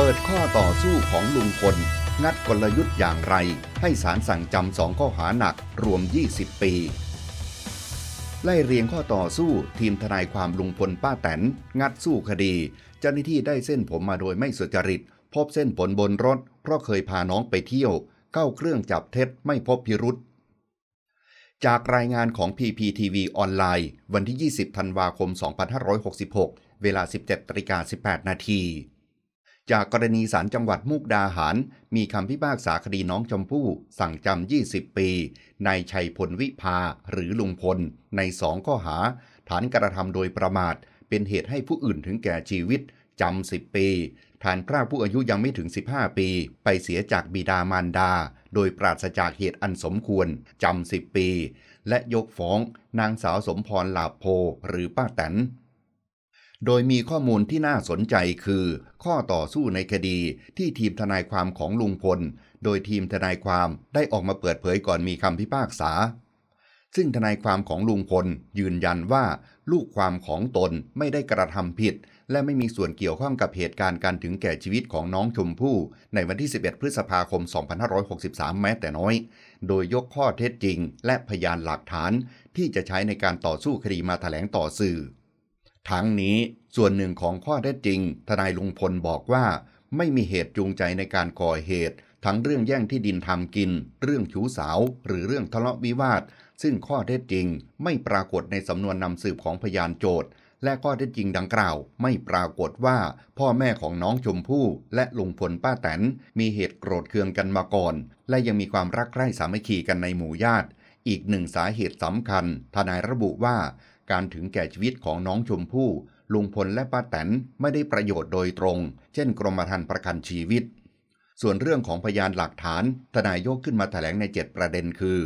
เปิดข้อต่อสู้ของลุงพล งัดกลยุทธ์อย่างไร ให้ศาลสั่งจำสองข้อหาหนักรวม 20 ปี ไล่เรียงข้อต่อสู้ ทีมทนายความลุงพลป้าแตน งัดสู้คดี เจ้าหน้าที่ได้เส้นผมมาโดยไม่สุจริต พบเส้นผลบนรถ เพราะเคยพาน้องไปเที่ยวเข้าเครื่องจับเท็จไม่พบพิรุษ จากรายงานของ PPTV ออนไลน์ วันที่ 20ธันวาคม 2566 เวลา 17 18นาทีจากกรณีศาลจังหวัดมุกดาหาร มีคำพิพากษาคดีน้องชมพู่สั่งจำ 20 ปีนายชัยพลวิภาหรือลุงพล ในสองข้อหา ฐานกระทำโดยประมาท เป็นเหตุให้ผู้อื่นถึงแก่ชีวิต จำ 10 ปี ฐานพรากผู้อายุยังไม่ถึง 15 ปี ไปเสียจากบิดามารดา โดยปราศจากเหตุอันสมควร จำ 10 ปี และยกฟ้องนางสาวสมพรหลาโพหรือป้าแตนโดยมีข้อมูลที่น่าสนใจคือข้อต่อสู้ในคดีที่ทีมทนายความของลุงพล โดยทีมทนายความได้ออกมาเปิดเผยก่อนมีคำพิพากษา ซึ่งทนายความของลุงพลยืนยันว่าลูกความของตนไม่ได้กระทำผิด และไม่มีส่วนเกี่ยวข้องกับเหตุการณ์การถึงแก่ชีวิตของน้องชมพู่ในวันที่ 11 พฤษภาคม 2563 แม้แต่น้อย โดยยกข้อเท็จจริง และพยานหลักฐานที่จะใช้ในการต่อสู้คดีมาแถลงต่อสื่อทั้งนี้ส่วนหนึ่งของข้อได้จริง ทนายลุงพลบอกว่า ไม่มีเหตุจูงใจในการก่อเหตุ ทั้งเรื่องแย่งที่ดินทำกิน เรื่องชู้สาว หรือเรื่องทะเลาะวิวาท ซึ่งข้อเท็จจริงไม่ปรากฏในสำนวนนำสืบของพยานโจทก์และข้อเท็จจริงดังกล่าว ไม่ปรากฏว่าพ่อแม่ของน้องชมพู่และลุงพลป้าแตนมีเหตุโกรธเคืองกันมาก่อน และยังมีความรักใคร่สามัคคีกันในหมู่ญาติ อีกหนึ่งสาเหตุสำคัญทนายระบุว่าการถึงแก่ชีวิตของน้องชมพู่ลุงพลและป้าแตนไม่ได้ประโยชน์โดยตรง เช่นกรมธรรม์ประกันชีวิต ส่วนเรื่องของพยานหลักฐาน ทนายยกขึ้นมาแถลงใน 7 ประเด็นคือ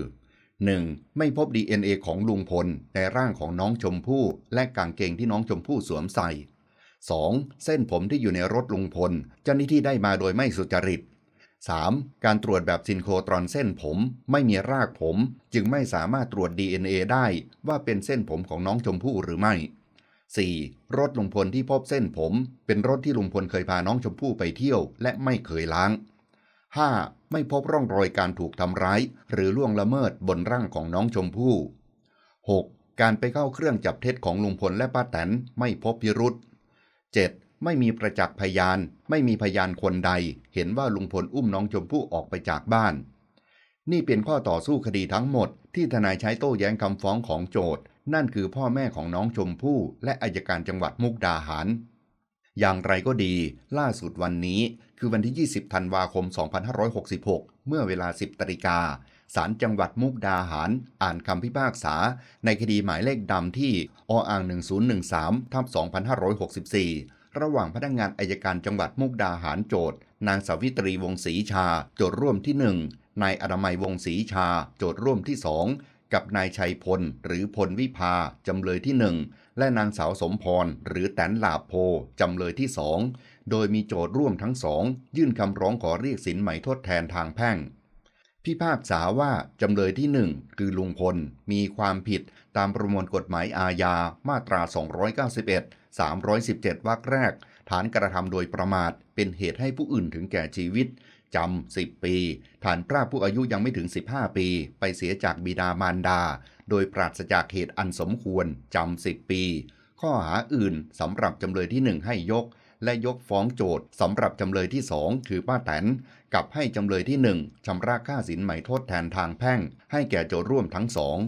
1. ไม่พบ DNA ของลุงพล ในร่างของน้องชมพู่และกางเกงที่น้องชมพู่สวมใส่ 2. เส้นผมที่อยู่ในรถลุงพลเจ้าหน้าที่ได้มาโดยไม่สุจริต 3. การตรวจแบบซินโครตรอนเส้นผมไม่มีรากผมจึงไม่สามารถตรวจ DNA ได้ว่าเป็นเส้นผมของน้องชมพู่หรือไม่ 4. รถลุงพลที่พบเส้นผม เป็นรถที่ลุงพลเคยพาน้องชมพู่ไปเที่ยว และไม่เคยล้าง 5. ไม่พบร่องรอยการถูกทำร้าย หรือล่วงละเมิดบนร่างของน้องชมพู่ 6. การไปเข้าเครื่องจับเท็จของลุงพลและป้าแตนไม่พบพิรุษ 7. ไม่มีประจักษ์พยาน ไม่มีพยานคนใด เห็นว่าลุงพลอุ้มน้องชมพู่ออกไปจากบ้าน นี่เป็นข้อต่อสู้คดีทั้งหมด ที่ทนายใช้โต้แย้งคำฟ้องของโจทย์ นั่นคือพ่อแม่ของน้องชมพู่และอายการจังหวัดมุกดาหาร อย่างไรก็ดี ล่าสุดวันนี้ คือวันที่ 20ธันวาคม 2566 เมื่อเวลา 10ตริกาศาลจังหวัดมุกดาหาร อ่านคำพิพากษา ในคดีหมายเลขดำที่ ออ่าง1013ทับ2564ระหว่างพนักงงานอายการจังหวัดมุกดาหารโจทย์นางสาวิตรีวงศรีชา โจทย์ร่วมที่1นายอดมัยวงศรีชาโจทย์ร่วมที่2กับนายชัยพลหรือพลวิภาจำเลยที่ 1 และนางสาวสมพรหรือแตนลาโพจำเลยที่2โดยมีโจทย์ร่วมทั้งสองยื่นคำร้องขอเรียกสินใหม่ทดแทนทางแพ่งพิพากษาว่าจำเลยที่ 1 คือ ลุงพล มีความผิดตามประมวลกฎหมายอาญามาตรา 291 317วรรคแรก ฐานกระทำโดยประมาท เป็นเหตุให้ผู้อื่นถึงแก่ชีวิต จำ 10 ปี ฐานพรากผู้อายุยังไม่ถึง 15 ปี ไปเสียจากบิดามารดา โดยปราศจากเหตุอันสมควร จำ 10 ปี ข้อหาอื่น สำหรับจำเลยที่ 1 ให้ยกและยกฟ้องโจทย์สำหรับจำเลยที่ 2 คือป้าแตนกับให้จำเลยที่ 1ชำระค่าสินใหม่ทดแทนทางแพ่ง ให้แก่โจทย์ร่วมทั้งสอง